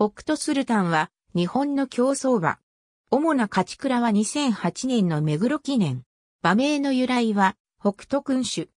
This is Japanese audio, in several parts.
北斗スルタンは日本の競走馬。主な勝ち倉は2008年の目黒記念。馬名の由来は北斗君主。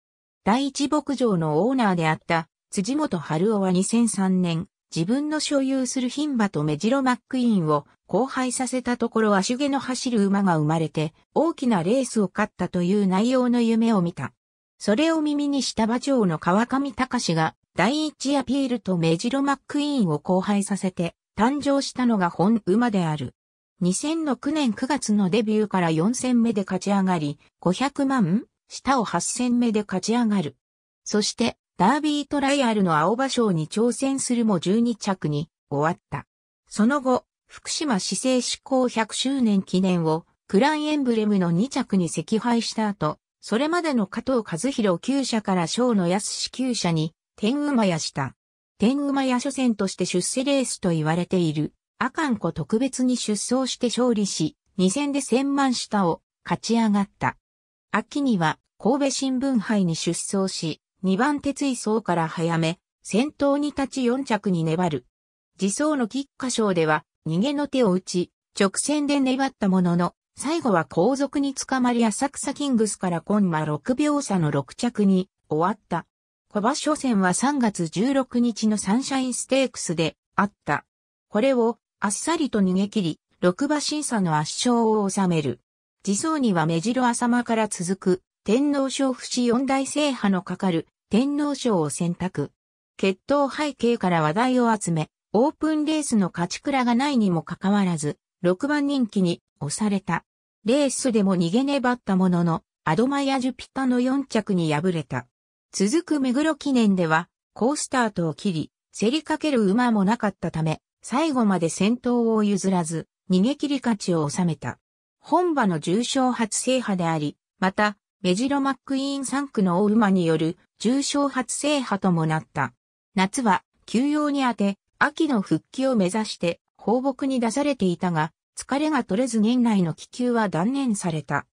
第一牧場のオーナーであった辻元春夫は2003年、自分の所有する牝馬と目白マックイーンを交配させたところ足毛の走る馬が生まれて大きなレースを勝ったという内容の夢を見た。それを耳にした馬長の川上隆が第一アピールとメジロ・マックイーンを交配させて誕生したのが本馬である。2006年9月のデビューから4戦目で勝ち上がり、500万下を8戦目で勝ち上がる。そして、ダービートライアルの青葉賞に挑戦するも12着に終わった。その後、福島市政志行100周年記念をクランエンブレムの2着に惜敗した後、それまでの加藤和弘9社から小野安志9社に天馬屋した。天馬屋初戦として出世レースと言われている、阿寒湖特別に出走して勝利し、2戦で千万下を勝ち上がった。秋には神戸新聞杯に出走し、2番手追走から早め、先頭に立ち4着に粘る。次走の菊花賞では逃げの手を打ち、直線で粘ったものの、最後は後続に捕まり浅草キングスからコンマ6秒差の6着に終わった。小場初戦は3月16日のサンシャインステークスであった。これをあっさりと逃げ切り、6馬審査の圧勝を収める。次走には目白浅間から続く天皇賞不死四大制覇のかかる天皇賞を選択。決闘背景から話題を集め、オープンレースの勝ち倉がないにもかかわらず、6番人気に押された。レースでも逃げ粘ったものの、アドマイア・ジュピタの4着に敗れた。続く目黒記念では、ースタートを切り、競りかける馬もなかったため、最後まで先頭を譲らず、逃げ切り勝ちを収めた。本場の重賞初制覇であり、また、メジロマックイーン3区の大馬による重賞初制覇ともなった。夏は休養に当て、秋の復帰を目指して放牧に出されていたが、疲れが取れず年内の気球は断念された。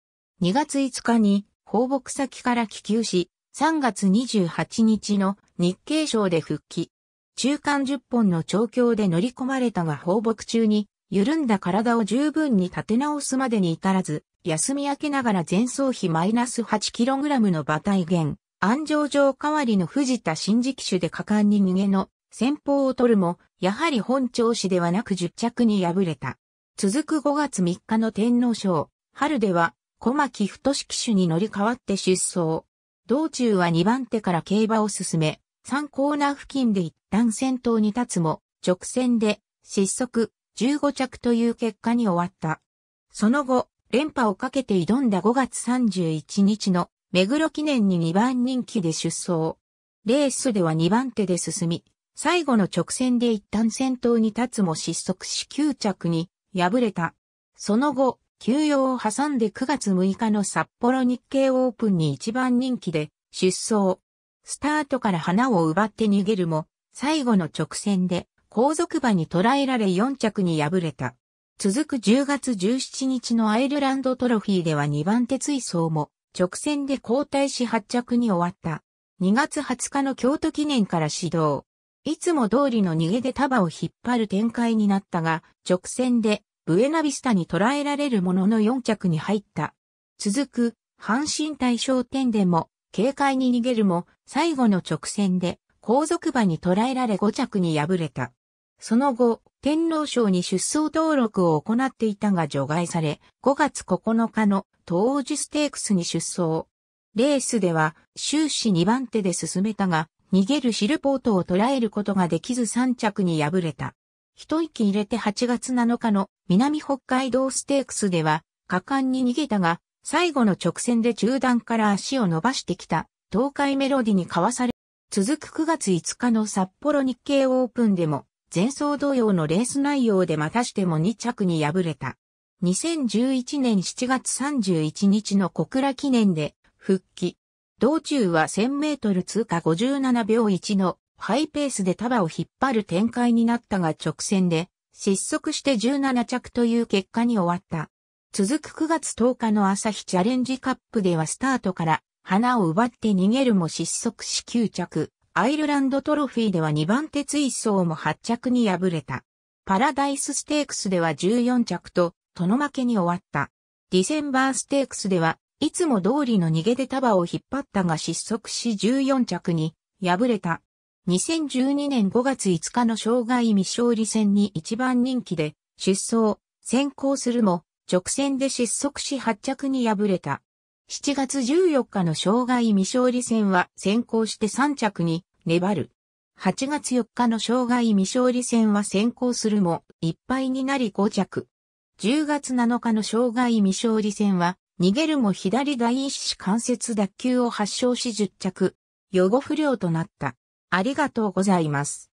2月5日に放牧先から気球し、3月28日の日経賞で復帰。中間10本の調教で乗り込まれたが放牧中に、緩んだ体を十分に立て直すまでに至らず、休み明けながら前走比マイナス 8kg の馬体減、安城城代わりの藤田新次機種で果敢に逃げの先方を取るも、やはり本調子ではなく10着に敗れた。続く5月3日の天皇賞、春では小牧太騎機種に乗り換わって出走。道中は2番手から競馬を進め、3コーナー付近で一旦先頭に立つも、直線で失速15着という結果に終わった。その後、連覇をかけて挑んだ5月31日の目黒記念に2番人気で出走。レースでは2番手で進み、最後の直線で一旦先頭に立つも失速し9着に敗れた。その後、休養を挟んで9月6日の札幌日経オープンに一番人気で出走。スタートから花を奪って逃げるも、最後の直線で後続馬に捉えられ4着に敗れた。続く10月17日のアイルランドトロフィーでは2番手追走も直線で交代し発着に終わった。2月20日の京都記念から始動。いつも通りの逃げで束を引っ張る展開になったが、直線でブエナビスタに捉えられるものの4着に入った。続く、阪神大賞点でも、軽快に逃げるも、最後の直線で、後続馬に捉えられ5着に敗れた。その後、天皇賞に出走登録を行っていたが除外され、5月9日の東王ステークスに出走。レースでは終始2番手で進めたが、逃げるシルポートを捉えることができず3着に敗れた。一息入れて8月7日の南北海道ステークスでは、果敢に逃げたが、最後の直線で中段から足を伸ばしてきた、東海メロディに交わされ、続く9月5日の札幌日経オープンでも、前走同様のレース内容でまたしても2着に敗れた。2011年7月31日の小倉記念で復帰。道中は1000メートル通過57秒1のハイペースで束を引っ張る展開になったが直線で失速して17着という結果に終わった。続く9月10日の朝日チャレンジカップではスタートから花を奪って逃げるも失速し9着、アイルランドトロフィーでは2番手追走も8着に敗れた。パラダイスステークスでは14着と、との負けに終わった。ディセンバーステークスでは、いつも通りの逃げで束を引っ張ったが失速し14着に敗れた。2012年5月5日の障害未勝利戦に一番人気で出走、先行するも直線で失速し発着に敗れた。7月14日の障害未勝利戦は先行して3着に粘る。8月4日の障害未勝利戦は先行するもいっぱいになり5着。10月7日の障害未勝利戦は逃げるも左第一子関節脱臼を発症し10着。予後不良となった。ありがとうございます。